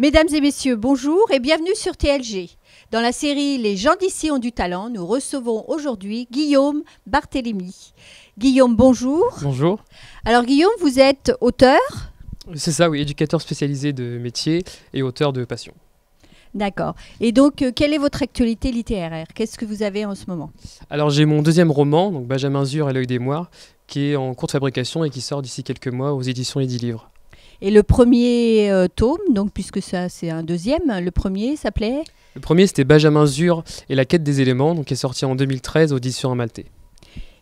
Mesdames et messieurs, bonjour et bienvenue sur TLG. Dans la série Les gens d'ici ont du talent, nous recevons aujourd'hui Guillaume Barthélémy. Guillaume, bonjour. Bonjour. Alors Guillaume, vous êtes auteur C'est ça, oui, éducateur spécialisé de métier et auteur de passion. D'accord. Et donc, euh, quelle est votre actualité littéraire Qu'est-ce que vous avez en ce moment Alors, j'ai mon deuxième roman, donc Benjamin Zur et l'œil des moires, qui est en cours de fabrication et qui sort d'ici quelques mois aux éditions Livre. Et le premier euh, tome, donc puisque ça c'est un deuxième, le premier s'appelait Le premier c'était Benjamin Zur et la quête des éléments, donc qui est sorti en 2013 au 10 sur Maltais.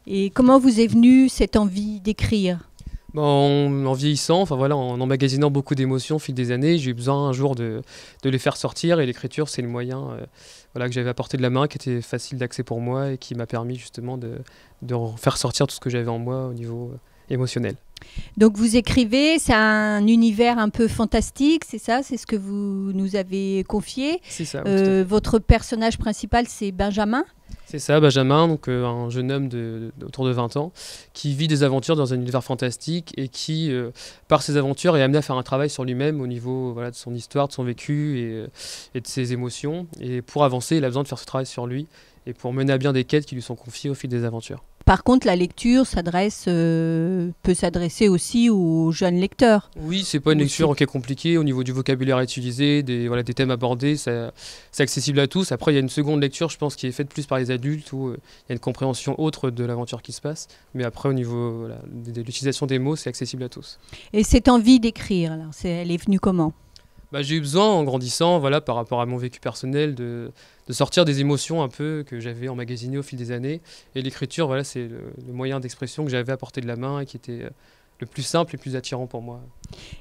Et comment vous est venue cette envie d'écrire ben, en, en, vieillissant, enfin voilà, en emmagasinant beaucoup d'émotions au fil des années, j'ai eu besoin un jour de, les faire sortir et l'écriture c'est le moyen euh, voilà, que j'avais apporté de la main, qui était facile d'accès pour moi et qui m'a permis justement de, faire sortir tout ce que j'avais en moi au niveau euh, émotionnel. Donc vous écrivez, c'est un univers un peu fantastique, c'est ça C'est ce que vous nous avez confié. C'est ça. Euh, votre personnage principal, c'est Benjamin. C'est ça, Benjamin, donc euh, un jeune homme de, de, autour de 20 ans qui vit des aventures dans un univers fantastique et qui, euh, par ses aventures, est amené à faire un travail sur lui-même au niveau de son histoire, de son vécu et, et de ses émotions. Et pour avancer, il a besoin de faire ce travail sur lui et pour mener à bien des quêtes qui lui sont confiées au fil des aventures. Par contre, la lecture s'adresse, euh, peut s'adresser aussi aux jeunes lecteurs. Oui, c'est pas une lecture qui est compliquée au niveau du vocabulaire utilisé, des, voilà, des thèmes abordés, c'est accessible à tous. Après, il y a une seconde lecture, je pense, qui est faite plus par les adultes, où euh, il y a une compréhension autre de l'aventure qui se passe. Mais après, au niveau de l'utilisation des mots, c'est accessible à tous. Et cette envie d'écrire, elle est venue comment bah, j'ai eu besoin en grandissant, voilà, par rapport à mon vécu personnel, de, de sortir des émotions un peu que j'avais emmagasinées au fil des années. Et l'écriture, voilà, c'est le, moyen d'expression que j'avais à portée de la main et qui était euh, le plus simple et le plus attirant pour moi.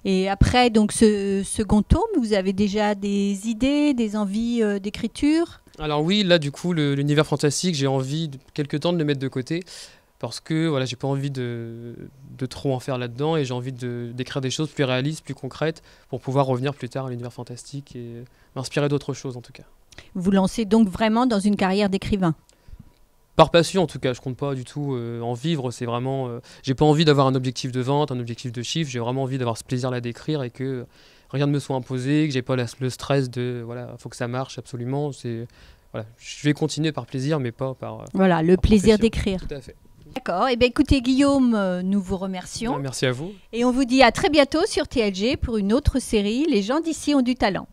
Et après donc ce second tome, vous avez déjà des idées, des envies euh, d'écriture Alors oui, là du coup l'univers fantastique, j'ai envie quelque temps de le mettre de côté parce que voilà, j'ai pas envie de, de, trop en faire là-dedans et j'ai envie d'écrire des choses plus réalistes, plus concrètes pour pouvoir revenir plus tard à l'univers fantastique et m'inspirer d'autres choses en tout cas. Vous lancez donc vraiment dans une carrière d'écrivain par passion en tout cas, je compte pas du tout euh, en vivre, c'est vraiment euh, j'ai pas envie d'avoir un objectif de vente, un objectif de chiffre, j'ai vraiment envie d'avoir ce plaisir là d'écrire et que rien ne me soit imposé, que j'ai pas le stress de voilà, faut que ça marche absolument, c'est voilà, je vais continuer par plaisir mais pas par euh, Voilà, le plaisir d'écrire. Tout à fait. D'accord. Eh bien, écoutez, Guillaume, euh, nous vous remercions. Bah, merci à vous. Et on vous dit à très bientôt sur TLG pour une autre série Les gens d'ici ont du talent.